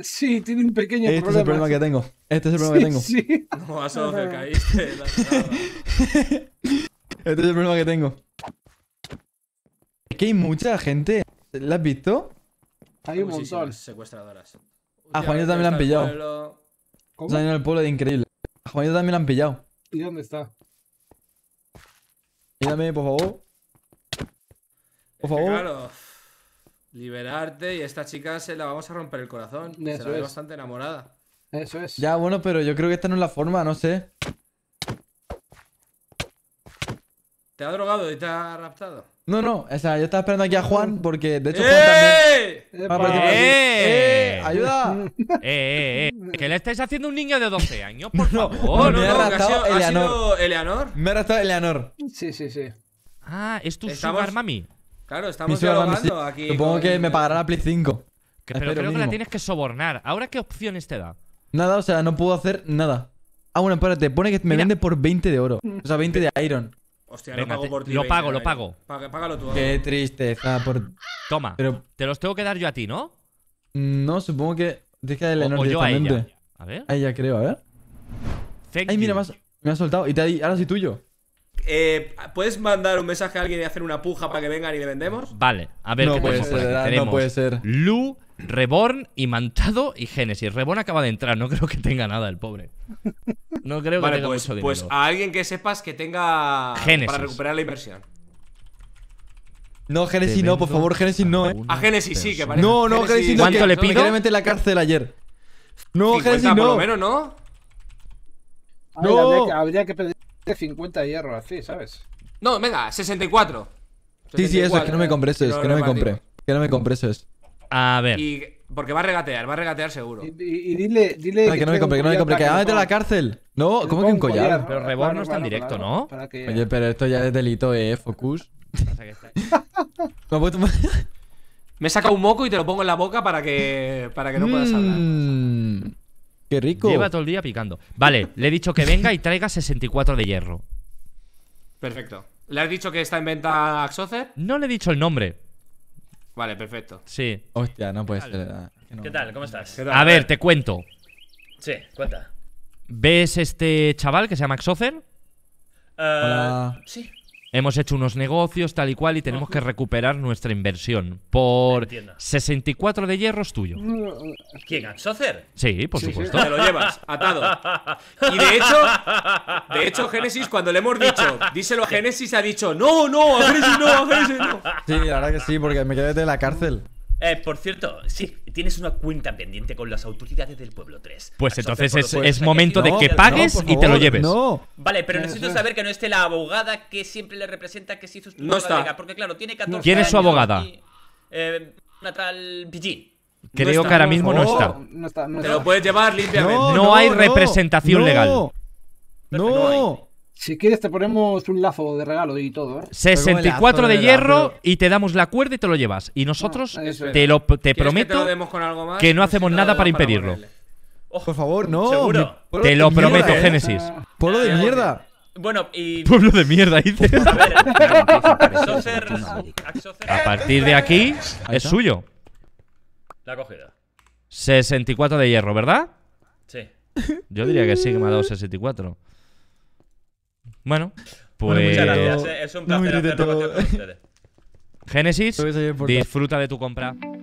Sí, tiene un pequeño este problema. Este es el problema que tengo. Este es el problema que tengo. Sí. No, vas a que caíste. este es el problema que tengo. Es que hay mucha gente. ¿La has visto? Hay un montón. Secuestradoras. A Juanito también la han pillado. O sea, el pueblo de increíble. A Juanito también la han pillado. ¿Y dónde está? Mírame, por favor. Por favor. Claro. Liberarte y esta chica se la vamos a romper el corazón. se la ve bastante enamorada. Eso es. Ya, bueno, pero yo creo que esta no es la forma, no sé. ¿Te ha drogado y te ha raptado? No, no, o sea, yo estaba esperando aquí a Juan porque de hecho Juan también. ¡Eh! Ah, ¡Eh! ¡Eh! ¡Ayuda! Eh, ¡Eh, eh, eh! Que le estáis haciendo un niño de 12 años, por no, favor. No, no, me ha sido Eleanor. Me ha raptado Eleanor. Sí, sí, sí. Ah, es tu sugar mami. Claro, estamos dialogando aquí. Supongo que me pagará la Play 5. pero creo que la tienes que sobornar. ¿Ahora qué opciones te da? Nada, o sea, no puedo hacer nada. Ah, bueno, espérate, pone que me vende por 20 de oro. O sea, 20 de iron. Hostia, lo pago por ti. Lo pago, lo pago. Págalo tú. Qué tristeza. Por... Toma. Pero... Te los tengo que dar yo a ti, ¿no? No, supongo que. Tienes que darle a ella. ver. A ella, creo, a ver. Ay, mira, me ha soltado. Y te ahora sí tuyo. Eh, ¿puedes mandar un mensaje a alguien y hacer una puja para que vengan y le vendemos? Vale, a ver, ¿qué puede ser, Tenemos Lu, Reborn, Imantado y Genesis. Reborn acaba de entrar, no creo que tenga nada el pobre. No creo que tenga pues, Pues a alguien que sepas que tenga para recuperar la inversión. No, Genesis no, por favor, Genesis no, eh. A Genesis sí, que parece. No, no, Genesis, no. ¿Cuánto le pido? en la cárcel ayer. No, Genesis no. Por lo menos, ¿no? No. habría, que, habría de 50 hierro así, ¿sabes? No, venga, 64. Sí, sí, eso es que no me compré que no me compreses? Que me A ver. porque va a regatear, va a regatear seguro. Y, dile, dile. que, no me compré, que no me compré, que va a la cárcel. No, ¿cómo que un collar? Pero Reborn no está en directo, ¿no? Oye, pero esto ya es delito, eh, Focus. Me he sacado un moco y te lo pongo en la boca para que, para que no puedas hablar. Mm. Qué rico. Lleva todo el día picando. Vale, le he dicho que venga y traiga 64 de hierro. Perfecto. ¿Le has dicho que está en venta Axocer? No le he dicho el nombre. Vale, perfecto. Sí. Hostia, no puede ser. ¿Qué tal? ¿Cómo estás? A ver, te cuento. Sí, cuenta. ¿Ves este chaval que se llama Axocer? Eh, sí hemos hecho unos negocios tal y cual y tenemos que recuperar nuestra inversión. Por 64 de hierro tuyo. ¿Quién? ¿Axocer? Sí, por supuesto. Te lo llevas, atado. Y de hecho, de hecho, Génesis, cuando le hemos dicho, díselo a Génesis, ha dicho, no, no, a no, a no. Sí, la verdad que sí, porque me quedé de la cárcel. Eh, por cierto, sí, tienes una cuenta pendiente con las autoridades del pueblo 3. Pues entonces es, momento de que pagues y te lo lleves. No. Vale, pero necesito saber que no esté la abogada que siempre le representa que se hizo no está. porque claro, tiene 14 ¿Quién es su abogada? eh, Creo que ahora mismo no, está. No Te lo puedes llevar limpiamente. No, hay representación legal. No. Si quieres te ponemos un lazo de regalo y todo, ¿eh? 64 de hierro y te damos la cuerda y te lo llevas. Y nosotros ah, te, lo, te prometo que, no pues hacemos nada para impedirlo. Oh, por favor, no. Te lo prometo, ¿eh? Génesis. Pueblo de mierda. Bueno, y... Pueblo de mierda, dice. A partir de aquí es suyo. La cogida. 64 de hierro, ¿verdad? Sí. Yo diría que sí, que me ha dado 64. Bueno, pues. Bueno, muchas pues gracias. Eh. Es un placer hacer con ustedes. Génesis, disfruta de tu compra.